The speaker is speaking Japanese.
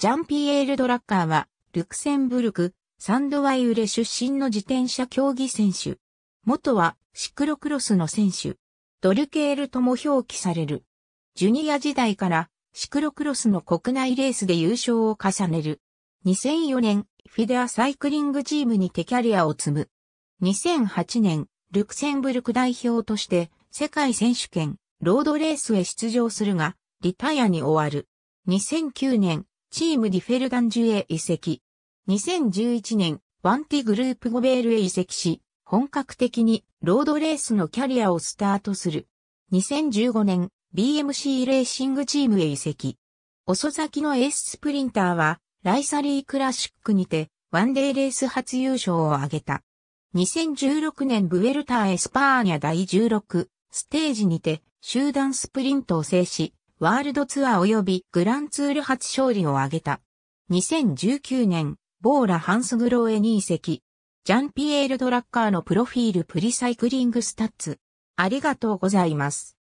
ジャンピエール・ドラッカーは、ルクセンブルク、サンドワイウレ出身の自転車競技選手。元は、シクロクロスの選手。ドルケールとも表記される。ジュニア時代から、シクロクロスの国内レースで優勝を重ねる。2004年、フィデアサイクリングチームに手キャリアを積む。2008年、ルクセンブルク代表として、世界選手権、ロードレースへ出場するが、リタイアに終わる。2009年、チームディフェルダンジュへ移籍。2011年、ワンティグループゴベールへ移籍し、本格的にロードレースのキャリアをスタートする。2015年、BMC レーシングチームへ移籍。遅咲きのエーススプリンターは、ライサリークラシックにて、ワンデーレース初優勝を挙げた。2016年ブエルターエスパーニャ第16ステージにて集団スプリントを制し、ワールドツアー及びグランツール初勝利を挙げた。2019年、ボーラ・ハンスグローエに移籍。ジャンピエール・ドラッカーのプロフィールプリサイクリングスタッツ。ありがとうございます。